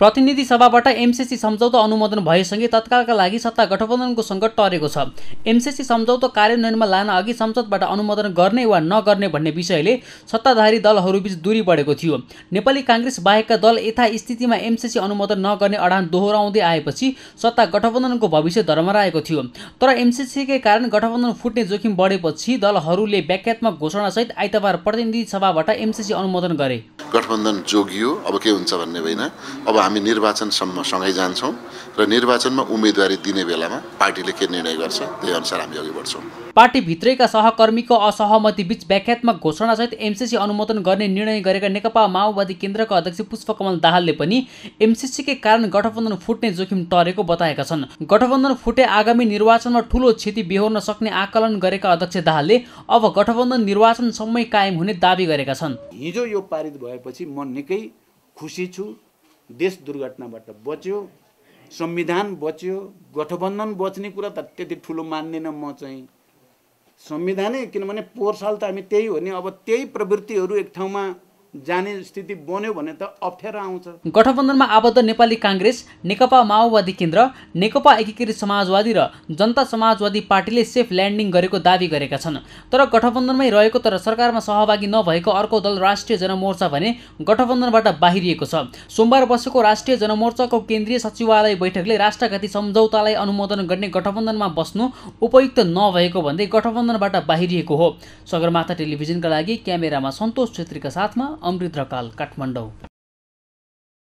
प्रतिनिधि सभाबाट एमसिसी सम्झौता अनुमोदन भएसँगै तत्कालका लागि सत्ता गठबन्धनको सङ्कट टरेको छ एमसिसी सम्झौता कार्यान्वयनमा लान अघि संसदबाट अनुमोदन गर्ने वा नगर्ने भन्ने विषयले सत्ताधारी दलहरूबीच दूरी बढेको थियो नेपाली काङ्ग्रेस बाहेकका दल यथास्थितिमा एमसिसी अनुमोदन नगर्ने अडान दोहोऱ्याउँदै आएपछि सत्ता गठबन्धनको भविष्य धर्मराएको थियो तर एमसिसीकै कारण गठबन्धन फुट्ने जोखिम बढेपछि दलहरूले व्याख्यात्मक घोषणासहित आइतबार प्रतिनिधि सभाबाट एमसिसी अनुमोदन गरे गठबन्धन जोगियो अब के हुन्छ भन्ने होइन अब हामी निर्वाचनसम्म सँगै जान्छौँ र निर्वाचनमा उम्मेदवारी दिने बेलामा पार्टीले के निर्णय गर्छ त्यही अनुसार हामी अघि बढ्छौँ पार्टीभित्रैका सहकर्मीको असहमति बिच व्याख्यात्मक घोषणासहित एमसिसी अनुमोदन गर्ने निर्णय गरेका नेकपा माओवादी केन्द्रका अध्यक्ष पुष्पकमल दाहालले पनि एमसिसीकै कारण गठबन्धन फुट्ने जोखिम टरेको बताएका छन् गठबन्धन फुटे आगामी निर्वाचनमा ठूलो क्षति बिहोर्न सक्ने आकलन गरेका अध्यक्ष दाहालले अब गठबन्धन निर्वाचनसम्मै कायम हुने दावी गरेका छन् हिजो यो पारित भएपछि म निकै खुसी छु देश दुर्घटनाबाट बच्यो संविधान बच्यो गठबन्धन बच्ने कुरा त त्यति ठुलो मान्दिनँ म चाहिँ संविधानै किनभने पोहोर साल त हामी त्यही हो नि अब त्यही प्रवृत्तिहरू एक ठाउँमा जाने स्थिति बन्यो भने त अप्ठ्यारो आउँछ गठबन्धनमा आबद्ध नेपाली काङ्ग्रेस नेकपा माओवादी केन्द्र नेकपा एकीकृत समाजवादी र जनता समाजवादी पार्टीले सेफ ल्यान्डिङ गरेको दावी गरेका छन् तर गठबन्धनमै रहेको तर सरकारमा सहभागी नभएको अर्को दल राष्ट्रिय जनमोर्चा भने गठबन्धनबाट बाहिरिएको छ सोमबार बसेको राष्ट्रिय जनमोर्चाको केन्द्रीय सचिवालय बैठकले राष्ट्रघाती सम्झौतालाई अनुमोदन गर्ने गठबन्धनमा बस्नु उपयुक्त नभएको भन्दै गठबन्धनबाट बाहिरिएको हो सगरमाथा टेलिभिजनका लागि क्यामेरामा सन्तोष छेत्रीका साथमा अमृतकाल काठमाडौँ